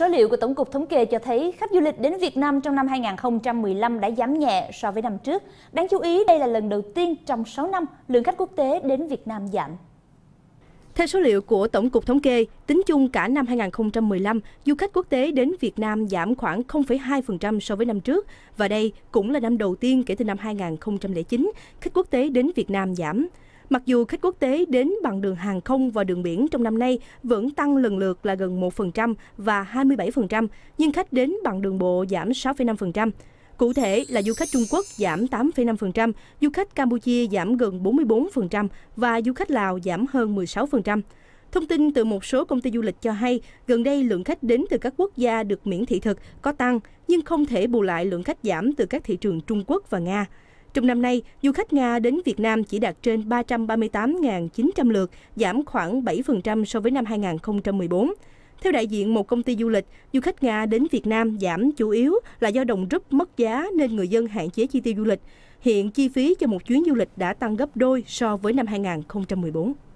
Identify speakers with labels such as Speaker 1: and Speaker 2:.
Speaker 1: Số liệu của Tổng cục Thống kê cho thấy khách du lịch đến Việt Nam trong năm 2015 đã giảm nhẹ so
Speaker 2: với năm trước. Đáng chú ý, đây là lần đầu tiên trong 6 năm lượng khách quốc tế đến Việt Nam giảm. Theo số liệu của Tổng cục Thống kê, tính chung cả năm 2015, du khách quốc tế đến Việt Nam giảm khoảng 0,2% so với năm trước và đây cũng là năm đầu tiên kể từ năm 2009 khách quốc tế đến Việt Nam giảm. Mặc dù khách quốc tế đến bằng đường hàng không và đường biển trong năm nay vẫn tăng lần lượt là gần 1% và 27%, nhưng khách đến bằng đường bộ giảm 6,5%. Cụ thể là du khách Trung Quốc giảm 8,5%, du khách Campuchia giảm gần 44% và du khách Lào giảm hơn 16%. Thông tin từ một số công ty du lịch cho hay, gần đây lượng khách đến từ các quốc gia được miễn thị thực có tăng, nhưng không thể bù lại lượng khách giảm từ các thị trường Trung Quốc và Nga. Trong năm nay, du khách Nga đến Việt Nam chỉ đạt trên 338.900 lượt, giảm khoảng 7% so với năm 2014. Theo đại diện một công ty du lịch, du khách Nga đến Việt Nam giảm chủ yếu là do đồng rúp mất giá nên người dân hạn chế chi tiêu du lịch. Hiện chi phí cho một chuyến du lịch đã tăng gấp đôi so với năm 2014.